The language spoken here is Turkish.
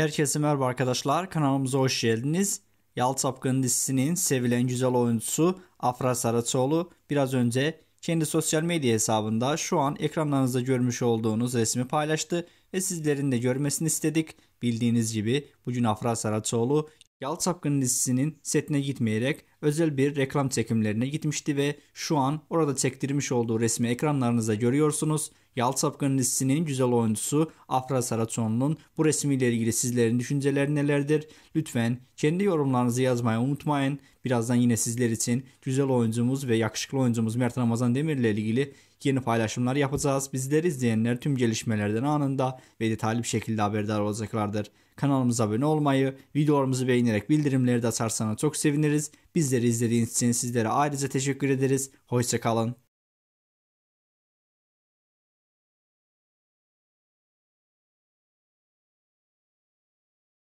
Herkese merhaba arkadaşlar. Kanalımıza hoş geldiniz. Yal Çapkın dizisinin sevilen güzel oyuncusu Afra Saraçoğlu biraz önce kendi sosyal medya hesabında şu an ekranlarınızda görmüş olduğunuz resmi paylaştı ve sizlerin de görmesini istedik. Bildiğiniz gibi bugün Afra Saraçoğlu Yal Çapkın dizisinin setine gitmeyerek özel bir reklam çekimlerine gitmişti ve şu an orada çektirmiş olduğu resmi ekranlarınızda görüyorsunuz. Yalçı listesinin güzel oyuncusu Afra Saraçoğlu'nun bu resmiyle ilgili sizlerin düşünceleri nelerdir? Lütfen kendi yorumlarınızı yazmayı unutmayın. Birazdan yine sizler için güzel oyuncumuz ve yakışıklı oyuncumuz Mert Ramazan Demir ile ilgili yeni paylaşımlar yapacağız. Bizleri izleyenler tüm gelişmelerden anında ve detaylı bir şekilde haberdar olacaklardır. Kanalımıza abone olmayı, videolarımızı beğenerek bildirimleri de açarsanız çok seviniriz. Bizleri izlediğiniz için sizlere ayrıca teşekkür ederiz. Hoşçakalın.